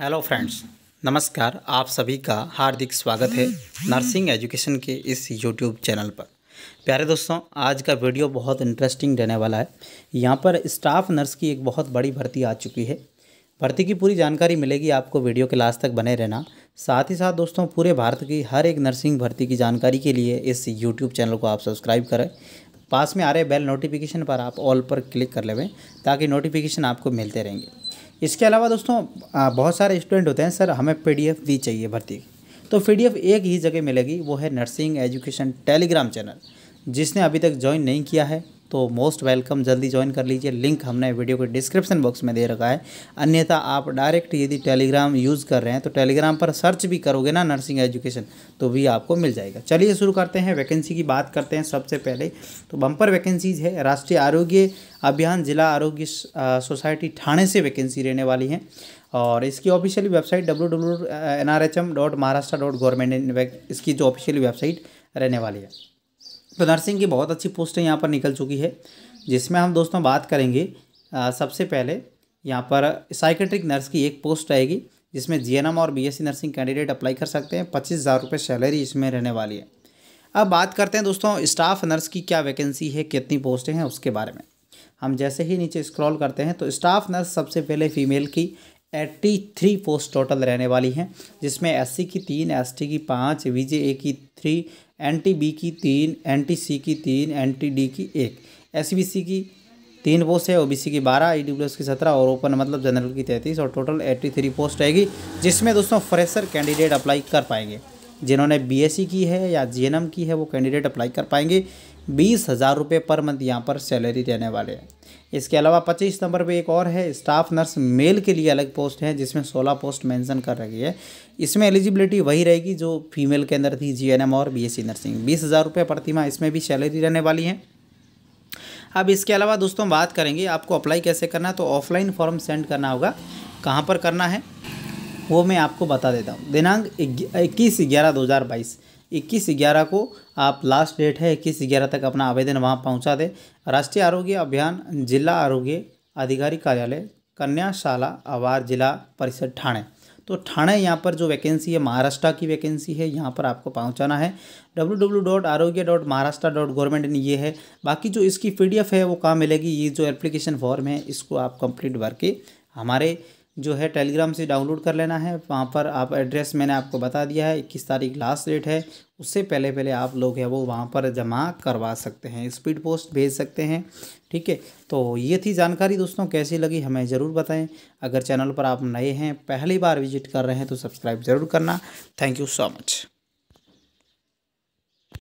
hello friends नमस्कार आप सभी का हार्दिक स्वागत है नर्सिंग एजुकेशन के इस यूट्यूब चैनल पर प्यारे दोस्तों आज का वीडियो बहुत इंटरेस्टिंग रहने वाला है यहाँ पर स्टाफ नर्स की एक बहुत बड़ी भर्ती आ चुकी है भर्ती की पूरी जानकारी मिलेगी आपको वीडियो के लास्ट तक बने रहना साथ ही साथ दोस्तों पूरे भारत की हर एक नर्सिंग भर्ती की जानकारी के लिए इस यूट्यूब चैनल को आप सब्सक्राइब करें पास में आ रहे बेल नोटिफिकेशन पर आप ऑल पर क्लिक कर लेवें ताकि नोटिफिकेशन आपको मिलते रहेंगे इसके अलावा दोस्तों बहुत सारे स्टूडेंट होते हैं सर हमें पी भी चाहिए भर्ती तो पी एक ही जगह मिलेगी वो है नर्सिंग एजुकेशन टेलीग्राम चैनल जिसने अभी तक ज्वाइन नहीं किया है तो मोस्ट वेलकम जल्दी ज्वाइन कर लीजिए लिंक हमने वीडियो के डिस्क्रिप्शन बॉक्स में दे रखा है अन्यथा आप डायरेक्ट यदि टेलीग्राम यूज़ कर रहे हैं तो टेलीग्राम पर सर्च भी करोगे ना नर्सिंग एजुकेशन तो भी आपको मिल जाएगा चलिए शुरू करते हैं वैकेंसी की बात करते हैं सबसे पहले तो बम्पर वैकेंसीज है राष्ट्रीय आरोग्य अभियान जिला आरोग्य सोसाइटी ठाणे से वैकेंसी रहने वाली है और इसकी official website W W N R H M dot Maharashtra dot government इसकी जो ऑफिशियल वेबसाइट रहने वाली है तो नर्सिंग की बहुत अच्छी पोस्टें यहाँ पर निकल चुकी है जिसमें हम दोस्तों बात करेंगे आ, सबसे पहले यहाँ पर साइकेट्रिक नर्स की एक पोस्ट आएगी जिसमें जीएनएम और बीएससी नर्सिंग कैंडिडेट अप्लाई कर सकते हैं पच्चीस हज़ार रुपये सैलरी इसमें रहने वाली है अब बात करते हैं दोस्तों स्टाफ नर्स की क्या वैकेंसी है कितनी पोस्टें हैं उसके बारे में हम जैसे ही नीचे स्क्रॉल करते हैं तो स्टाफ नर्स सबसे पहले फीमेल की एट्टी थ्री पोस्ट टोटल रहने वाली हैं जिसमें एस की तीन एस की पाँच वी की थ्री एन की तीन एन की तीन एन की एक एस की तीन पोस्ट है ओबीसी की बारह ई e की सत्रह और ओपन मतलब जनरल की तैंतीस और टोटल एट्टी थ्री पोस्ट रहेगी जिसमें दोस्तों फ्रेशर कैंडिडेट अप्लाई कर पाएंगे जिन्होंने बीएससी e की है या जीएनएम की है वो कैंडिडेट अप्लाई कर पाएंगे बीस हज़ार रुपये पर मंथ यहाँ पर सैलरी रहने वाले हैं इसके अलावा पच्चीस नंबर पे एक और है स्टाफ नर्स मेल के लिए अलग पोस्ट है जिसमें सोलह पोस्ट मेंशन कर रखी है इसमें एलिजिबिलिटी वही रहेगी जो फीमेल के अंदर थी जीएनएम और बीएससी नर्सिंग e बीस हज़ार रुपये प्रतिमा इसमें भी सैलरी रहने वाली है अब इसके अलावा दोस्तों बात करेंगे आपको अप्लाई कैसे करना है तो ऑफलाइन फॉर्म सेंड करना होगा कहाँ पर करना है वो मैं आपको बता देता हूँ दिनांक इक्कीस ग्यारह दो हज़ार बाईस इक्कीस ग्यारह को आप लास्ट डेट है इक्कीस ग्यारह तक अपना आवेदन वहाँ पहुँचा दें राष्ट्रीय आरोग्य अभियान जिला आरोग्य अधिकारी कार्यालय कन्याशाला आवार जिला परिषद ठाणे तो ठाणे यहाँ पर जो वैकेंसी है महाराष्ट्र की वैकेंसी है यहाँ पर आपको पहुँचाना है W W dot Arogya dot Maharashtra dot government ये है बाकी जो इसकी पी है वो कहाँ मिलेगी ये जो एप्लीकेशन फॉर्म है इसको आप कंप्लीट भर के हमारे जो है टेलीग्राम से डाउनलोड कर लेना है वहाँ पर आप एड्रेस मैंने आपको बता दिया है इक्कीस तारीख लास्ट डेट है उससे पहले पहले आप लोग है वो वहाँ पर जमा करवा सकते हैं स्पीड पोस्ट भेज सकते हैं ठीक है तो ये थी जानकारी दोस्तों कैसी लगी हमें ज़रूर बताएं अगर चैनल पर आप नए हैं पहली बार विजिट कर रहे हैं तो सब्सक्राइब ज़रूर करना थैंक यू सो मच